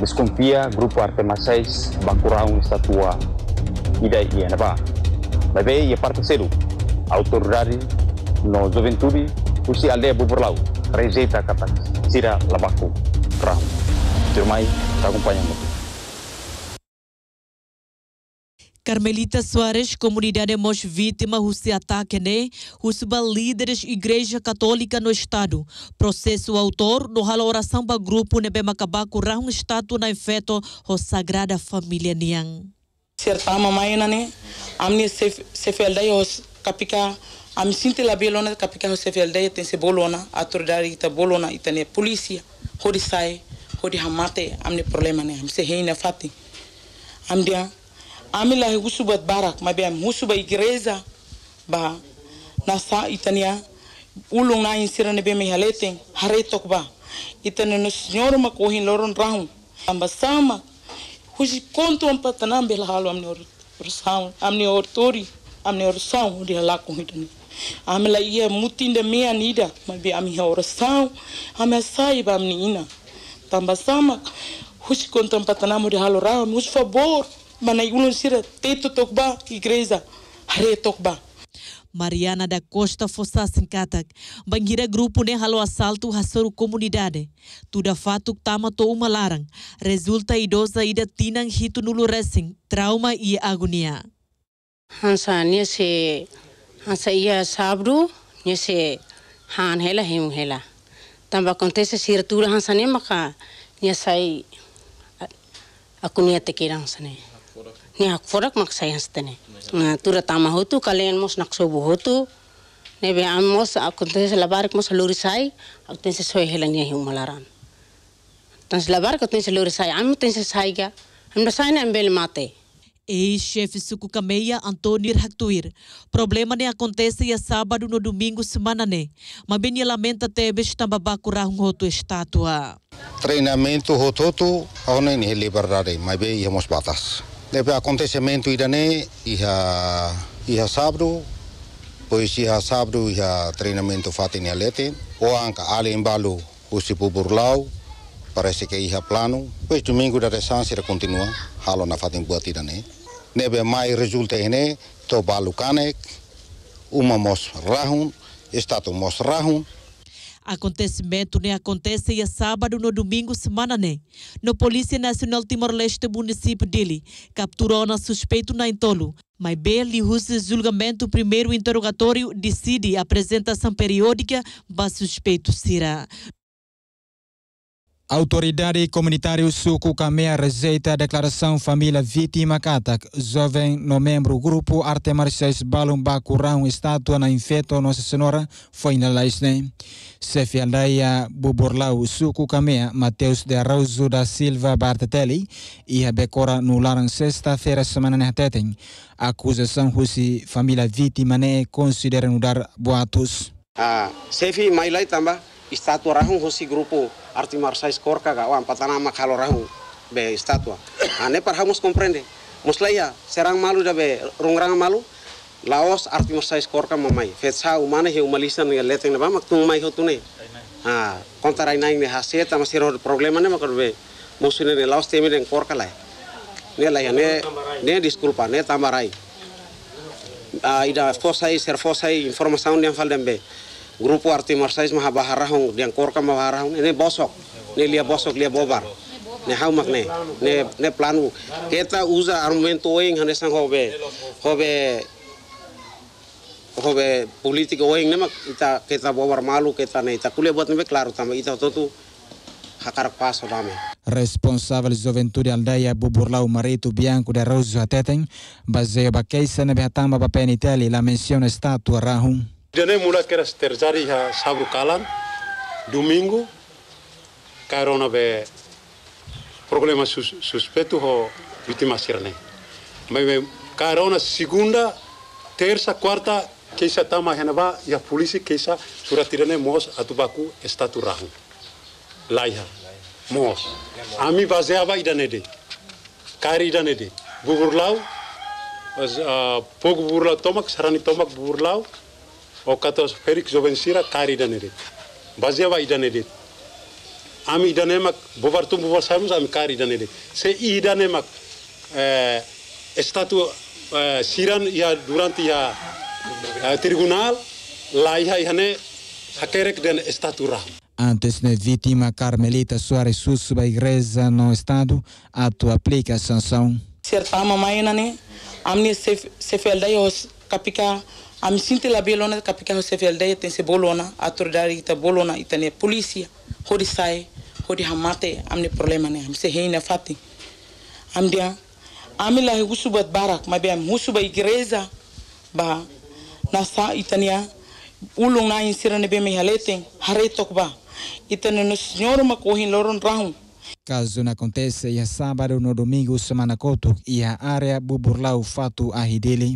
Desconfia Grupo Arte Maçãs Bacurau estatua Ida e Anabá. Mas bem, e parceiro, a autoridade no juventude, o se aldeia Buburlau, rejeita capaz, sira labaco, rahu. Termai, acompanhando. Carmelita Soares, comunidade mais vítima desse ataque, né? Receber líderes igreja católica no estado. Processo autor no rala oração para grupo Nebema né, Cabaco, um estátua na efeto, o Sagrada Família Nian. Certa mamãe, né? Amni sefeldei os capicá. Ami sinti labelona né? capicá os sefeldei tem se bolona, né? autoridade ita bolona, ita ne polícia. Hori sai, hori hamate, amni problema, né? Amni se reina fati. Amni amilahi husubat barak am husuba igreza ba na sa itania ya, ulung na insira ne bemi halete tok ba itane no senhor ma kohin loron rahum amba sama husi konto ampa tanam bel halo amne or orsaun amne ortori amne orsaun di halako hitani iya ia mutinda mea nida mabi ami ha orsaun ame saiba amne ina tamba sama husi konto ampa tanam di halo rahum husi favor manai ulun sira teito tokba igreja hare tokba Mariana da Costa Fossa Sinkatak, Bangira Grupo ne halo assalto hasoru komunidade. Tuda fatuk tama to uma larang, resulta idosa ida tinang hitu nulu resing, trauma i agunia. Hansa se hansa iya sabru se han hela himu hela. Tamba kontese sirtura hansa ne maka nia sai Akunia tekira hansa Nih aku forak maksai setene. Nah, tura tama hutu kalian mos nak sobu hutu. Nih, be am mos akunte se labarik mos seluruh sai akunte se soy helan hiu malaran. tan se labarik akunte seluruh luri sai am tan se sai ga am da sai na mate Ex-chefe sucucameia Antônio Irhatuir. Problema ne acontece ya sábado no domingo semana ne. Ma bem lamenta tebe estambabá curar um roto estátua. Treinamento rototo, ao nem mos mas bem mos batas. Deve acontecimento Irané e a, e a sábado, pois e a sábado e treinamento fatin alete, o anca ale embalo o sipu burlau, parece que ia plano, pois domingo da dessância continua, halo na fatin boa Irané. Nebe mai resulta ene, to balukanek, uma mos rahun, estatu mos rahun, Acontecimento nem né, acontece e é sábado no domingo semana nem. Né? No Polícia Nacional Timor-Leste, município dele, capturou na suspeito na Intolo. Mas Beli usa julgamento primeiro interrogatório decide a apresentação periódica para suspeito será. A autoridade comunitária Suco Camea rejeita a declaração Família Vítima Katak. Jovem no membro grupo Arte Marciais Balumba Curão, estátua na infeta Nossa Senhora, foi na Laisne. Chefe Aldaia Buburlau Suco Camea, Mateus de Arauzo da Silva Bartetelli, e a Becora no Laran sexta-feira semana na Tetem. A acusação Russi Família Vítima ne né, considera mudar boatos. Ah, chefe Mailai também. Istatua rahung hosi grupo arti marsais corca gawan patanama kalau rahung be istatua ane nah, par hamus komprende muslaya serang malu da be rungrang malu laos arti marsais korka mamai fetsa umane he umalisan ne ya, leteng ba mak mai hotune ha kontarai nai ne haseta masir hor problema ne makor be musune ne laos temi ne corca lai ne lai iya, ne ne disculpa ne tambarai ah, ida fosai ser fosai informasaun ne be grupu arti marsais maha baharahong yang korka maha baharahong ini bosok ini lia bosok lia bobar ne hau mak ne ne ne planu kita uza argumento oing hane sang hobe hobe hobe politik oing ne mak kita kita bobar malu kita ne kita kuliah buat nebe klaro tama ita totu hakar paso dame responsável de juventude aldeia Buburlau Marito Bianco de Rosso Ateten, baseio baqueisa nebe hatamba papel la menciona estátua rahum. Tenemos terjadi ya sábado calan, domingo, karena be problema sus, suspeito ho vítima sirne. Mas segunda, terza, quarta, kaisa tama henaba ya polisi keisa tirane mos atubaku estaturahu. Laiha. Mos. Ami baseava idanede. Kari bubur Buburlau, uh, bubur burlau tomak, sarani tomak buburlau, o catosférico jovensira tari danerit. Bazewa idanerit. Ami idanemak bovartum bovarsamus ami kari danerit. Se idanemak eh, estatu eh, siran ya durante ya eh, tribunal lá ia ihane hakerek den estatu rahum. Antes da né, vítima Carmelita Soares Susso da igreja no estado, ato aplica a sanção. Certa mamãe, né? né? Amni se daí os capicá amsinte labe lona kapika ho seveldaye tense bolona dari ita bolona itane polisia hodi sai hodi hamate amne problema ne amse heina fati amdia amila he husubat barak be am husuba igreza ba nasa itania ulung na insira ne be me halete haretok ba itane no senhor ma kohin loron rahu Caso não acontece, ia sábado no domingo, semana coto, e area Bubur Buburlau Fatu Ahideli.